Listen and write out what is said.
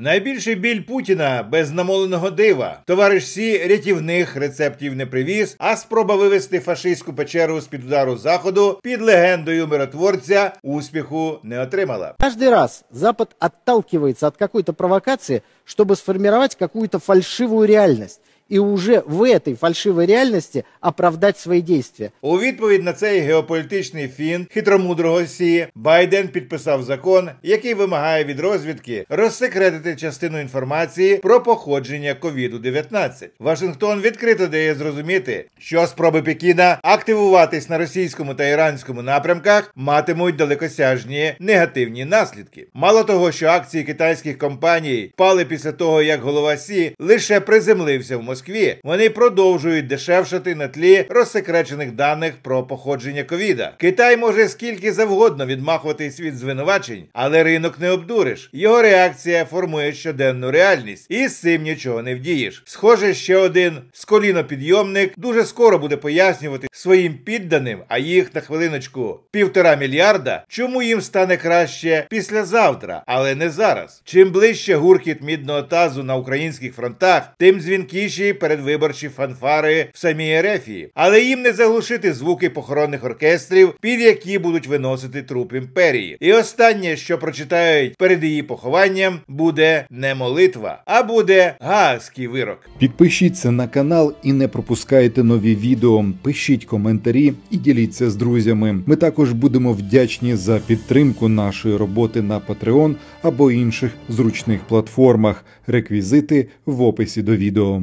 Найбільший біль Путіна без намоленого дива. Товариш Сі рятівних рецептів не привіз, а спроба вивести фашистську печеру з під удару заходу під легендою миротворця успіху не отримала. Кожен раз Запад отталкивается від от то провокації, щоб сформувати какую-то фальшиву реальність і уже в этой фальшивій реальності оправдати свої дії. У відповідь на цей геополітичний фінт хитромудрого Росії Байден підписав закон, який вимагає від розвідки розсекретити частину інформації про походження ковіду. 19 Вашингтон відкрито дає зрозуміти, що спроби Пекіна активуватись на російському та іранському напрямках матимуть далекосяжні негативні наслідки. Мало того, що акції китайських компаній пали після того, як голова Сі лише приземлився в Москві, Москві, вони продовжують дешевшати на тлі розсекречених даних про походження ковіда. Китай може скільки завгодно відмахуватись від звинувачень, але ринок не обдуриш. Його реакція формує щоденну реальність, і з цим нічого не вдієш. Схоже, ще один сколінопідйомник дуже скоро буде пояснювати своїм підданим, а їх на хвилиночку півтора мільярда, чому їм стане краще післязавтра, але не зараз. Чим ближче гуркіт мідного тазу на українських фронтах, тим дзвінкіші передвиборчі фанфари в самій Ерефії, але їм не заглушити звуки похоронних оркестрів, під які будуть виносити труп імперії. І останнє, що прочитають перед її похованням, буде не молитва, а буде гаагський вирок. Підпишіться на канал і не пропускайте нові відео. Пишіть коментарі і діліться з друзями. Ми також будемо вдячні за підтримку нашої роботи на Patreon або інших зручних платформах. Реквізити в описі до відео.